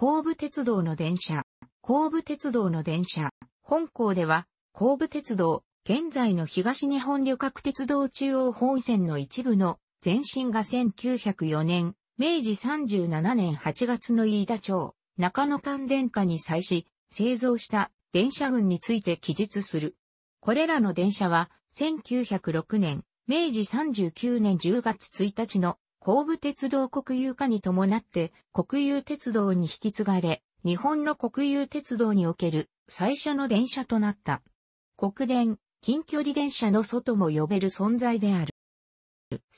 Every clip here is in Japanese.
神武鉄道の電車。神武鉄道の電車。本校では、神武鉄道、現在の東日本旅客鉄道中央本線の一部の前身が1904年、明治37年8月の飯田町、中野間電化に際し、製造した電車群について記述する。これらの電車は、1906年、明治39年10月1日の神武鉄道国有化に伴って国有鉄道に引き継がれ、日本の国有鉄道における最初の電車となった。国電、近距離電車の外も呼べる存在である。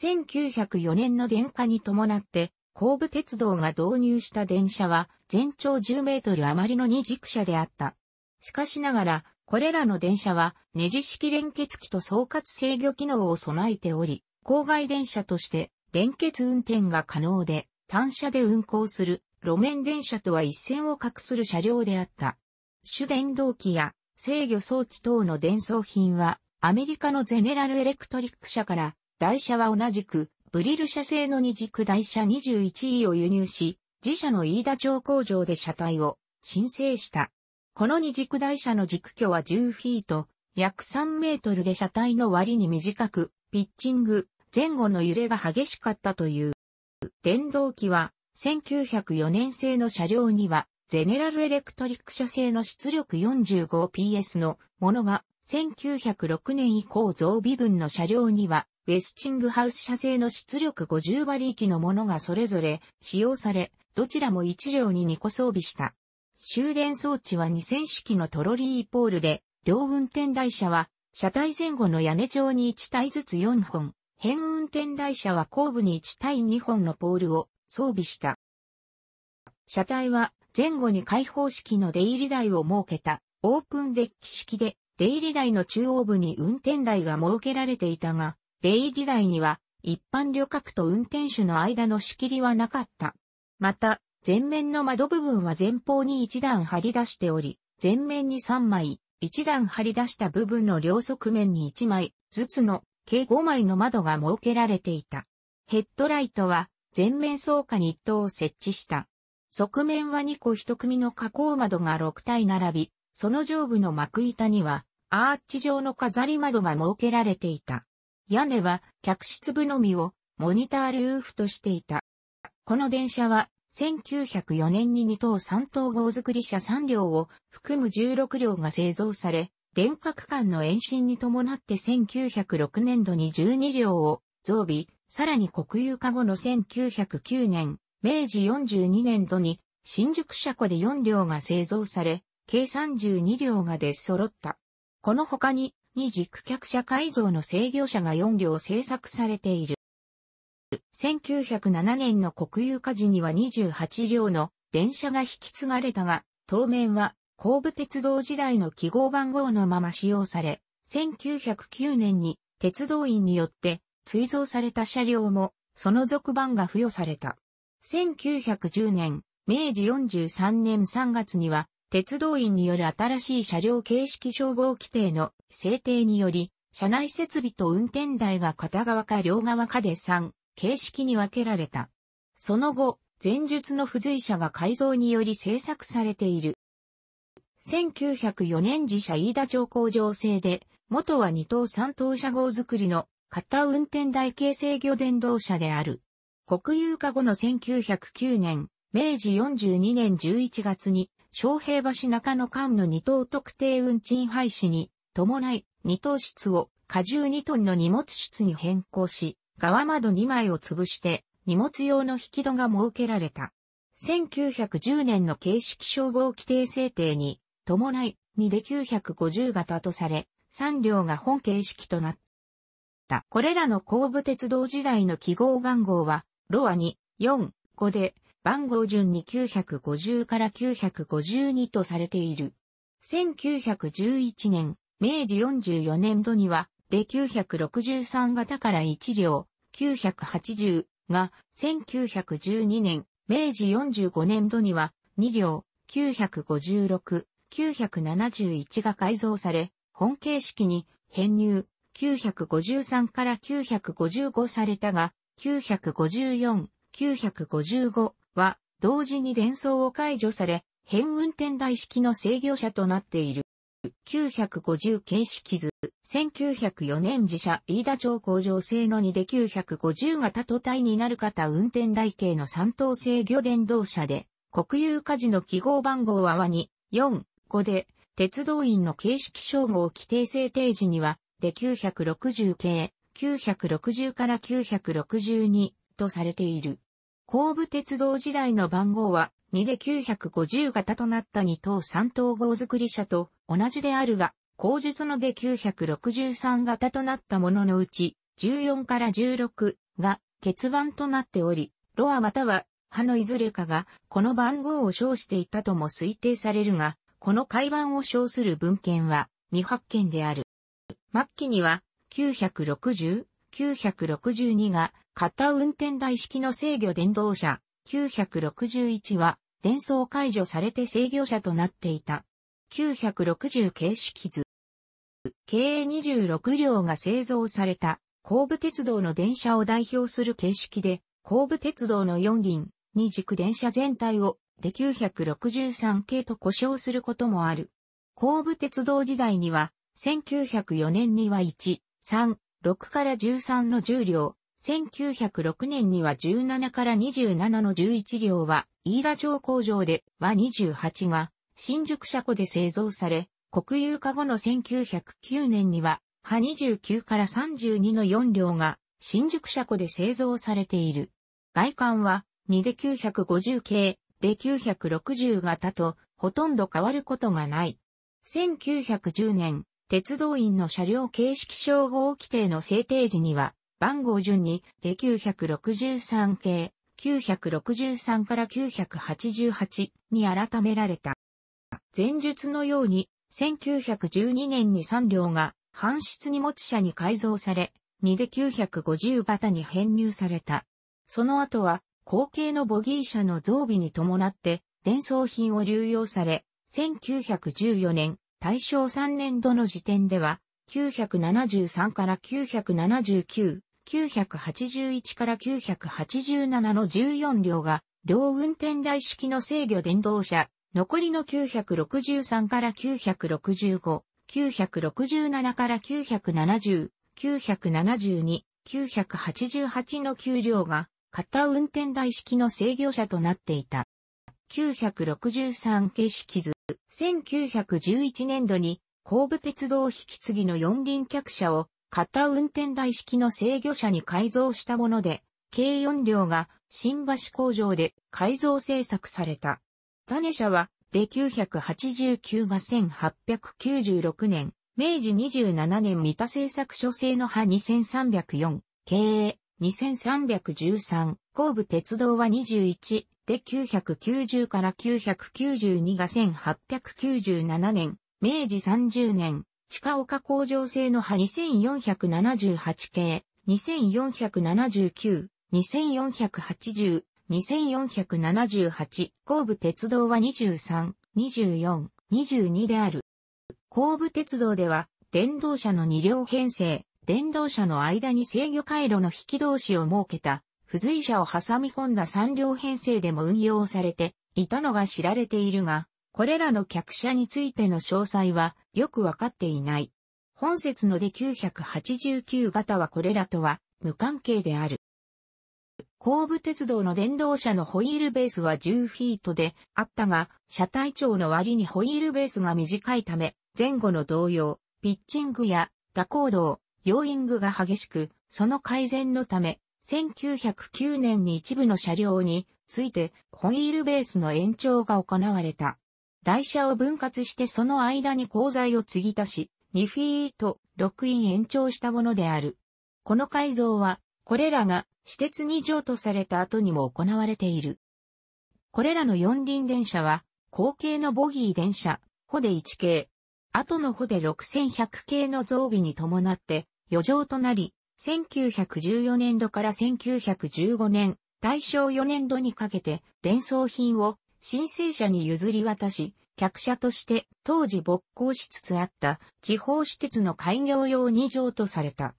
1904年の電化に伴って、神武鉄道が導入した電車は全長10メートル余りの二軸車であった。しかしながら、これらの電車はネジ式連結機と総括制御機能を備えており、郊外電車として連結運転が可能で、単車で運行する路面電車とは一線を画する車両であった。主電動機や制御装置等の伝送品は、アメリカのゼネラルエレクトリック社から、台車は同じく、ブリル社製の二軸台車 21E を輸入し、自社の飯田町工場で車体を申請した。この二軸台車の軸距は10フィート、約3メートルで車体の割に短く、ピッチング、前後の揺れが激しかったという。電動機は1904年製の車両にはゼネラルエレクトリック社製の出力 45PS のものが1906年以降増備分の車両にはウェスチングハウス社製の出力50馬力のものがそれぞれ使用され、どちらも1両に2個装備した。終電装置は2000式のトロリーポールで、両運転台車は車体前後の屋根上に1台ずつ4本、変運転台車は後部に1対2本のポールを装備した。車体は前後に開放式の出入り台を設けたオープンデッキ式で出入り台の中央部に運転台が設けられていたが、出入り台には一般旅客と運転手の間の仕切りはなかった。また、前面の窓部分は前方に1段張り出しており、前面に3枚、1段張り出した部分の両側面に1枚ずつの計5枚の窓が設けられていた。ヘッドライトは全面倉下に1灯を設置した。側面は2個1組の加工窓が6体並び、その上部の幕板にはアーチ状の飾り窓が設けられていた。屋根は客室部のみをモニタールーフとしていた。この電車は1904年に2等3等号作り車3両を含む16両が製造され、電化区間の延伸に伴って1906年度に12両を増備、さらに国有化後の1909年、明治42年度に新宿車庫で4両が製造され、計32両が出揃った。この他に二軸客車改造の制御車が4両製作されている。1907年の国有化時には28両の電車が引き継がれたが、当面は神武鉄道時代の記号番号のまま使用され、1909年に鉄道員によって追贈された車両もその続番が付与された。1910年、明治43年3月には、鉄道員による新しい車両形式称号規定の制定により、車内設備と運転台が片側か両側かで3、形式に分けられた。その後、前述の付随車が改造により制作されている。1904年自社飯田町工場製で、元は二等三等車号作りの型運転台形制御電動車である。国有化後の1909年、明治42年11月に、昌平橋中野間の二等特定運賃廃止に伴い、二等室を荷重2トンの荷物室に変更し、側窓2枚を潰して荷物用の引き戸が設けられた。1910年の形式称号規定制定に伴い、2で950型とされ、3両が本形式となった。これらの後部鉄道時代の記号番号は、ロア2、4、5で、番号順に950から952とされている。1911年、明治44年度には、で963型から1両、980が、1912年、明治45年度には、2両、956 971が改造され、本形式に編入953から955されたが、954、955は同時に連想を解除され、変運転台式の制御車となっている。950形式図、1904年自社飯田町工場製の2で950型都体になる方運転台形の3等制御電動車で、国有家事の記号番号は和に、4、5で、鉄道員の形式称号規定制定時には、で960系、960から962とされている。後部鉄道時代の番号は、2で950型となった2等3等号作り車と同じであるが、後述ので963型となったもののうち、14から16が欠番となっており、ロアまたは、派のいずれかが、この番号を称していたとも推定されるが、この海岸を称する文献は未発見である。末期には960、962が片運転台式の制御電動車、961は伝送解除されて制御車となっていた。960形式図。経営26両が製造された、後部鉄道の電車を代表する形式で、後部鉄道の4輪、2軸電車全体をで963系と呼称することもある。後部鉄道時代には、1904年には1、3、6から13の10両、1906年には17から27の11両は、飯田町工場では28が、新宿車庫で製造され、国有化後の1909年には、は29から32の4両が、新宿車庫で製造されている。外観は、2で950系、で960型とほとんど変わることがない。1910年、鉄道員の車両形式称号規定の制定時には、番号順に、で963系、963から988に改められた。前述のように、1912年に3両が、搬出荷物車に改造され、2で950型に編入された。その後は、後継のボギー車の増備に伴って伝送品を流用され、1914年、大正3年度の時点では、973から979、981から987の14両が、両運転台式の制御電動車、残りの963から965、967から970、972、988の9両が、型運転台式の制御車となっていた。963形式図。1911年度に後部鉄道引き継ぎの四輪客車を型運転台式の制御車に改造したもので、計4両が新橋工場で改造製作された。種車は、で989が1896年、明治27年三田製作所製の派2304、経営、2313、神部鉄道は21、で990から992が1897年、明治30年、地下岡工場製の派2478系、2479、2480、2478、神部鉄道は23、24、22である。神部鉄道では、電動車の2両編成、電動車の間に制御回路の引き同士を設けた、付随車を挟み込んだ3両編成でも運用されていたのが知られているが、これらの客車についての詳細はよくわかっていない。本説ので989型はこれらとは無関係である。後部鉄道の電動車のホイールベースは10フィートであったが、車体長の割にホイールベースが短いため、前後の同様、ピッチングや蛇行動、病院具が激しく、その改善のため、1909年に一部の車両についてホイールベースの延長が行われた。台車を分割してその間に鋼材を継ぎ足し、2フィート6イン延長したものである。この改造は、これらが私鉄に譲渡された後にも行われている。これらの四輪電車は、後継のボギー電車、ホで1系、後のホで6100系の増備に伴って、余剰となり、1914年度から1915年、大正4年度にかけて伝送品を申請者に譲り渡し、客車として当時没興しつつあった地方私鉄の開業用に譲渡された。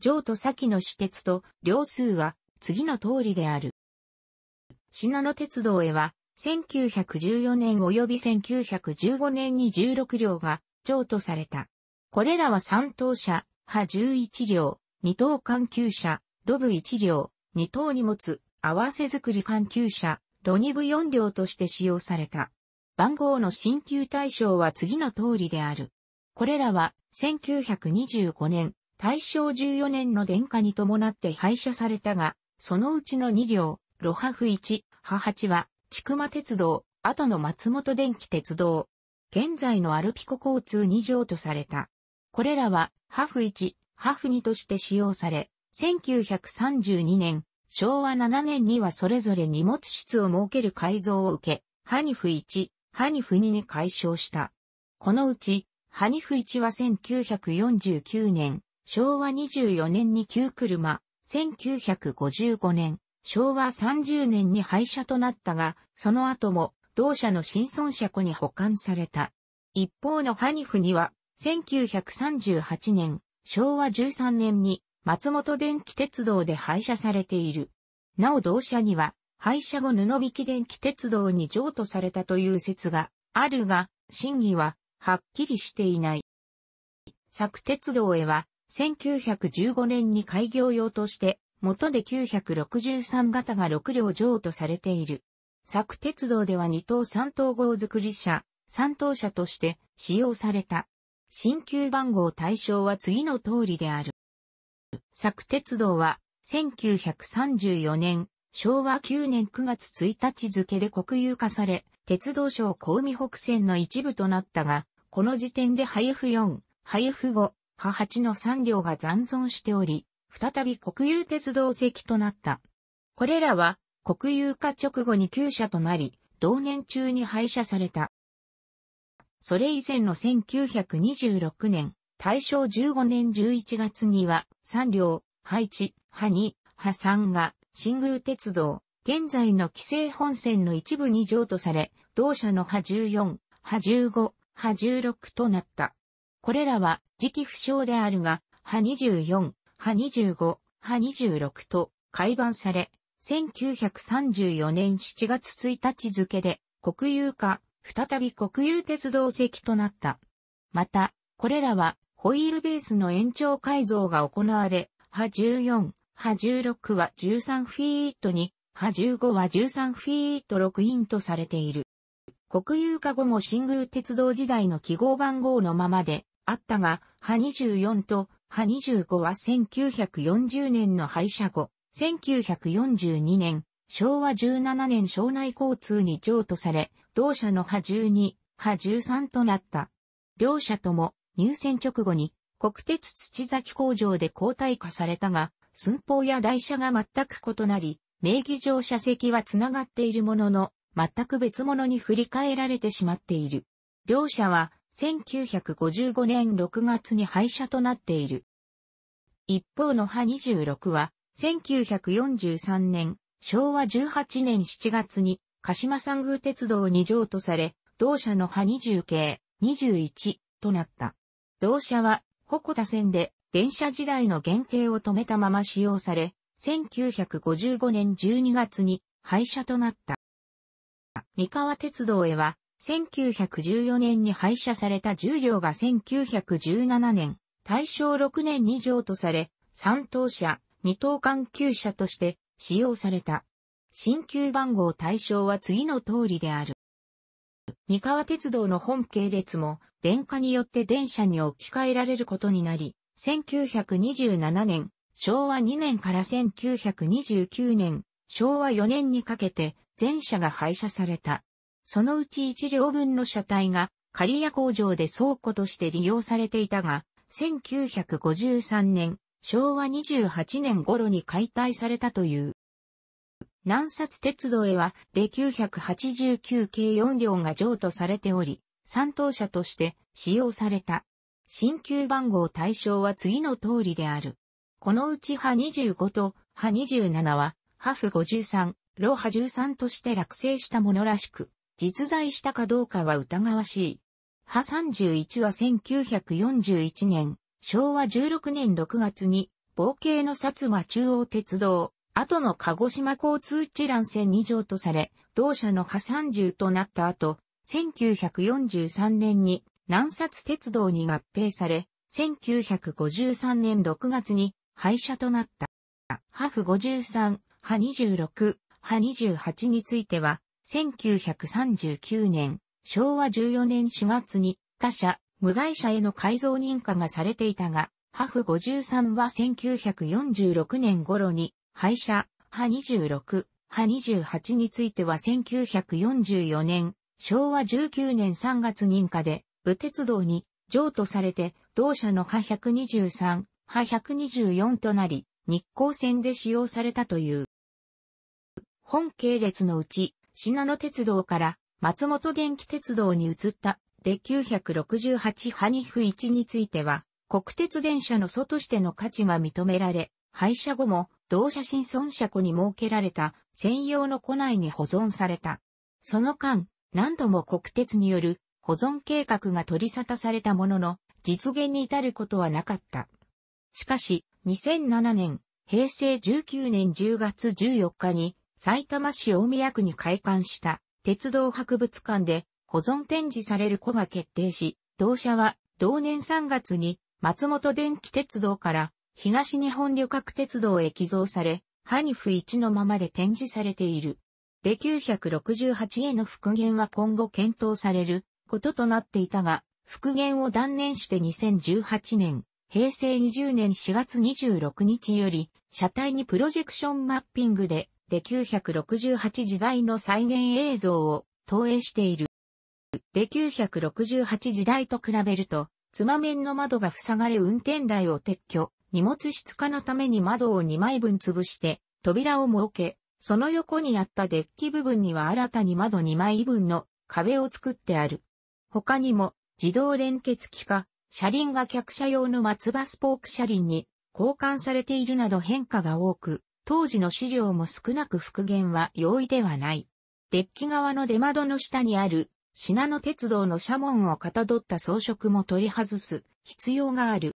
譲渡先の私鉄と両数は次の通りである。信濃鉄道へは1914年及び1915年に16両が譲渡された。これらは3等車、波11両、2等環球車、ロブ1両、2等荷物、合わせ作り環球車、ロニブ4両として使用された。番号の新旧対象は次の通りである。これらは、1925年、大正14年の電化に伴って廃車されたが、そのうちの2両、ロハフ1、ハ8は、千曲鉄道、後の松本電気鉄道、現在のアルピコ交通2乗とされた。これらは、ハフ1、ハフ2として使用され、1932年、昭和7年にはそれぞれ荷物室を設ける改造を受け、ハニフ1、ハニフ2に解消した。このうち、ハニフ1は1949年、昭和24年に旧車、1955年、昭和30年に廃車となったが、その後も同社の新村車庫に保管された。一方のハニフには1938年、昭和13年に松本電気鉄道で廃車されている。なお同社には、廃車後布引電気鉄道に譲渡されたという説があるが、真偽ははっきりしていない。作鉄道へは、1915年に開業用として、元で963型が6両譲渡されている。作鉄道では2等3等号作り車、3等車として使用された。新旧番号対象は次の通りである。作鉄道は、1934年、昭和9年9月1日付で国有化され、鉄道省小海北線の一部となったが、この時点で配布4、配布5、波8の3両が残存しており、再び国有鉄道席となった。これらは国有化直後に旧車となり、同年中に廃車された。それ以前の1926年、大正15年11月には、三両、配置、派二、派三が、新宮鉄道、現在の規制本線の一部に譲渡され、同社の派14、派15、派16となった。これらは、時期不詳であるが、派24、派25、派26と、改版され、1934年7月1日付で、国有化、再び国有鉄道席となった。また、これらはホイールベースの延長改造が行われ、波14、波16は13フィートに、波15は13フィート6インとされている。国有化後も新宮鉄道時代の記号番号のままであったが、波24と波25は1940年の廃車後、1942年、昭和17年省内交通に譲渡され、同社の派12、派13となった。両社とも入選直後に国鉄土崎工場で交代化されたが、寸法や台車が全く異なり、名義上車席は繋がっているものの、全く別物に振り替えられてしまっている。両社は1955年6月に廃車となっている。一方の派26は1943年、昭和18年7月に鹿島三宮鉄道に乗とされ、同社の派20系21となった。同社は、鉾田線で電車時代の原型を止めたまま使用され、1955年12月に廃車となった。三河鉄道へは、1914年に廃車された重量が1917年、大正6年2乗とされ、3等車、2等間9車として使用された。新旧番号対象は次の通りである。三河鉄道の本系列も電化によって電車に置き換えられることになり、1927年、昭和2年から1929年、昭和4年にかけて全車が廃車された。そのうち1両分の車体が刈谷工場で倉庫として利用されていたが、1953年、昭和28年頃に解体されたという。南札鉄道へは、で989系4両が譲渡されており、三等車として使用された。新旧番号対象は次の通りである。このうち派25と派27は、派府53、老派13として落成したものらしく、実在したかどうかは疑わしい。派31は1941年、昭和16年6月に、冒険の薩摩中央鉄道、後の鹿児島交通一覧線2条とされ、同社の破産重となった後、1943年に南札鉄道に合併され、1953年6月に廃車となった。ハフ53、ハ26、ハ28については、1939年、昭和14年4月に他社、無害者への改造認可がされていたが、ハフ53は1946年頃に廃車、派26、派28については1944年、昭和19年3月認可で、武鉄道に譲渡されて、同社の派123、派124となり、日光線で使用されたという。本系列のうち、信濃鉄道から松本電気鉄道に移ったで968ハニフ1については、国鉄電車の祖としての価値が認められ、廃車後も同写新村車庫に設けられた専用の庫内に保存された。その間、何度も国鉄による保存計画が取り沙汰されたものの、実現に至ることはなかった。しかし、2007年、平成19年10月14日に、埼玉市大宮区に開館した鉄道博物館で保存展示される庫が決定し、同社は同年3月に松本電気鉄道から東日本旅客鉄道へ寄贈され、ハニフ1のままで展示されている。で968への復元は今後検討されることとなっていたが、復元を断念して2018年、平成20年4月26日より、車体にプロジェクションマッピングで、で968時代の再現映像を投影している。で968時代と比べると、つま面の窓が塞がれ運転台を撤去、荷物室化のために窓を2枚分潰して、扉を設け、その横にあったデッキ部分には新たに窓2枚分の壁を作ってある。他にも、自動連結機か、車輪が客車用の松葉スポーク車輪に交換されているなど変化が多く、当時の資料も少なく復元は容易ではない。デッキ側の出窓の下にある、品の鉄道の車門をかたどった装飾も取り外す必要がある。